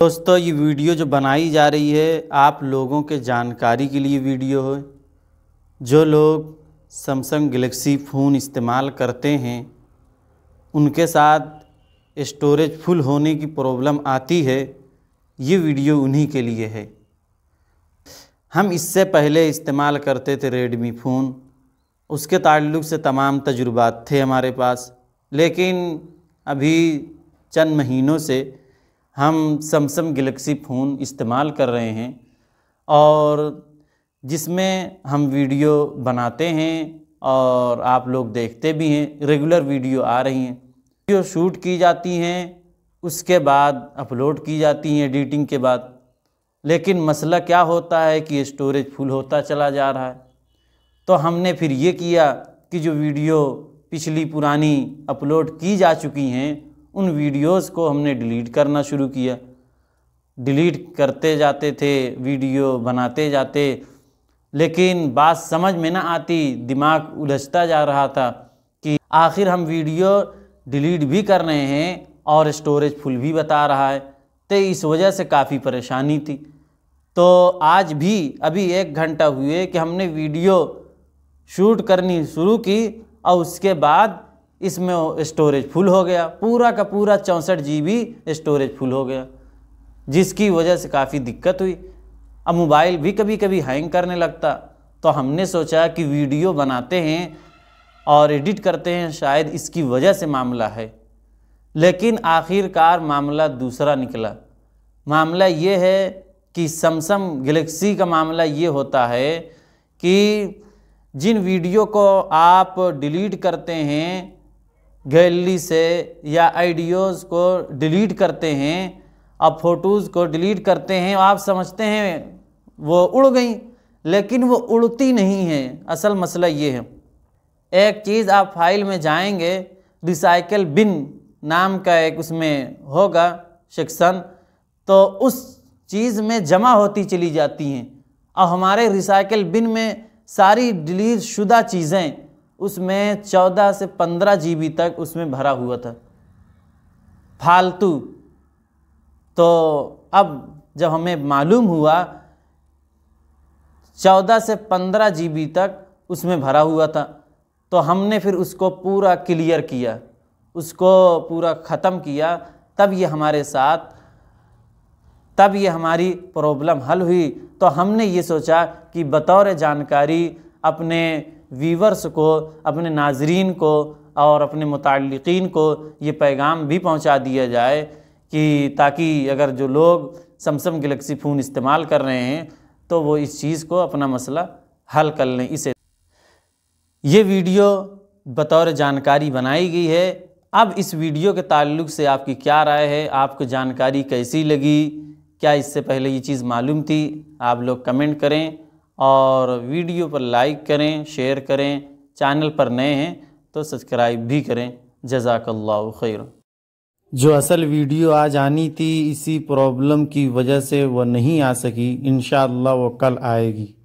दोस्तों ये वीडियो जो बनाई जा रही है आप लोगों के जानकारी के लिए वीडियो है जो लोग सैमसंग गलेक्सी फ़ोन इस्तेमाल करते हैं उनके साथ स्टोरेज फुल होने की प्रॉब्लम आती है ये वीडियो उन्हीं के लिए है हम इससे पहले इस्तेमाल करते थे रेडमी फ़ोन उसके ताल्लुक से तमाम तजुर्बात थे हमारे पास लेकिन अभी चंद महीनों से हम समसम गलेक्सी फ़ोन इस्तेमाल कर रहे हैं और जिसमें हम वीडियो बनाते हैं और आप लोग देखते भी हैं रेगुलर वीडियो आ रही हैं वीडियो शूट की जाती हैं उसके बाद अपलोड की जाती हैं एडिटिंग के बाद लेकिन मसला क्या होता है कि स्टोरेज फुल होता चला जा रहा है तो हमने फिर ये किया कि जो वीडियो पिछली पुरानी अपलोड की जा चुकी हैं उन वीडियोस को हमने डिलीट करना शुरू किया डिलीट करते जाते थे वीडियो बनाते जाते लेकिन बात समझ में ना आती दिमाग उलझता जा रहा था कि आखिर हम वीडियो डिलीट भी कर रहे हैं और स्टोरेज फुल भी बता रहा है तो इस वजह से काफ़ी परेशानी थी तो आज भी अभी एक घंटा हुए कि हमने वीडियो शूट करनी शुरू की और उसके बाद इसमें स्टोरेज फुल हो गया पूरा का पूरा चौंसठ जी स्टोरेज फुल हो गया जिसकी वजह से काफ़ी दिक्कत हुई अब मोबाइल भी कभी कभी हैंग करने लगता तो हमने सोचा कि वीडियो बनाते हैं और एडिट करते हैं शायद इसकी वजह से मामला है लेकिन आखिरकार मामला दूसरा निकला मामला ये है कि समसम गैलेक्सी का मामला ये होता है कि जिन वीडियो को आप डिलीट करते हैं गैलरी से या आइडियोज़ को डिलीट करते हैं आप फ़ोटोज़ को डिलीट करते हैं आप समझते हैं वो उड़ गई लेकिन वो उड़ती नहीं है असल मसला ये है एक चीज़ आप फाइल में जाएंगे रिसाइकल बिन नाम का एक उसमें होगा सेक्शन तो उस चीज़ में जमा होती चली जाती हैं और हमारे रिसाइकल बिन में सारी डिलीट शुदा चीज़ें उसमें चौदह से पंद्रह जीबी तक उसमें भरा हुआ था फालतू तो अब जब हमें मालूम हुआ चौदह से पंद्रह जीबी तक उसमें भरा हुआ था तो हमने फिर उसको पूरा क्लियर किया उसको पूरा ख़त्म किया तब ये हमारे साथ तब ये हमारी प्रॉब्लम हल हुई तो हमने ये सोचा कि बतौर जानकारी अपने वीवर्स को अपने नाजरीन को और अपने मतलकिन को ये पैगाम भी पहुंचा दिया जाए कि ताकि अगर जो लोग समसम गलेक्सी फ़ोन इस्तेमाल कर रहे हैं तो वो इस चीज़ को अपना मसला हल कर लें इसे ये वीडियो बतौर जानकारी बनाई गई है अब इस वीडियो के ताल्लुक से आपकी क्या राय है आपको जानकारी कैसी लगी क्या इससे पहले ये चीज़ मालूम थी आप लोग कमेंट करें और वीडियो पर लाइक करें शेयर करें चैनल पर नए हैं तो सब्सक्राइब भी करें जजाकल्ला खैर जो असल वीडियो आज आनी थी इसी प्रॉब्लम की वजह से वह नहीं आ सकी इन वो कल आएगी